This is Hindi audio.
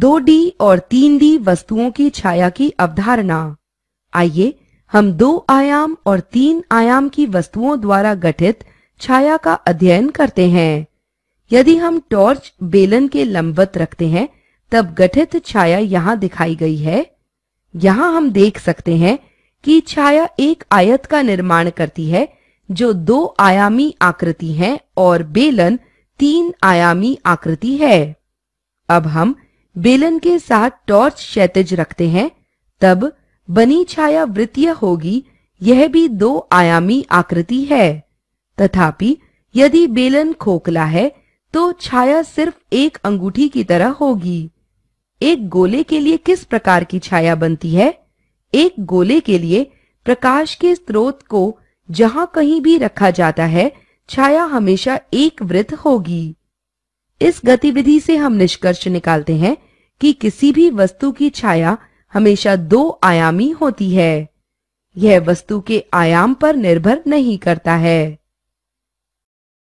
दो डी और तीन डी वस्तुओं की छाया की अवधारणा आइए हम दो आयाम और तीन आयाम की वस्तुओं द्वारा गठित छाया का अध्ययन करते हैं यदि हम टॉर्च बेलन के लंबवत रखते हैं तब गठित छाया यहाँ दिखाई गई है यहाँ हम देख सकते हैं कि छाया एक आयत का निर्माण करती है जो दो आयामी आकृति है और बेलन तीन आयामी आकृति है अब हम बेलन के साथ टॉर्च क्षेत्र रखते हैं तब बनी छाया वृत्तीय होगी यह भी दो आयामी आकृति है तथापि यदि बेलन खोखला है तो छाया सिर्फ एक अंगूठी की तरह होगी एक गोले के लिए किस प्रकार की छाया बनती है एक गोले के लिए प्रकाश के स्रोत को जहां कहीं भी रखा जाता है छाया हमेशा एक वृत्त होगी इस गतिविधि से हम निष्कर्ष निकालते हैं कि किसी भी वस्तु की छाया हमेशा दो आयामी होती है यह वस्तु के आयाम पर निर्भर नहीं करता है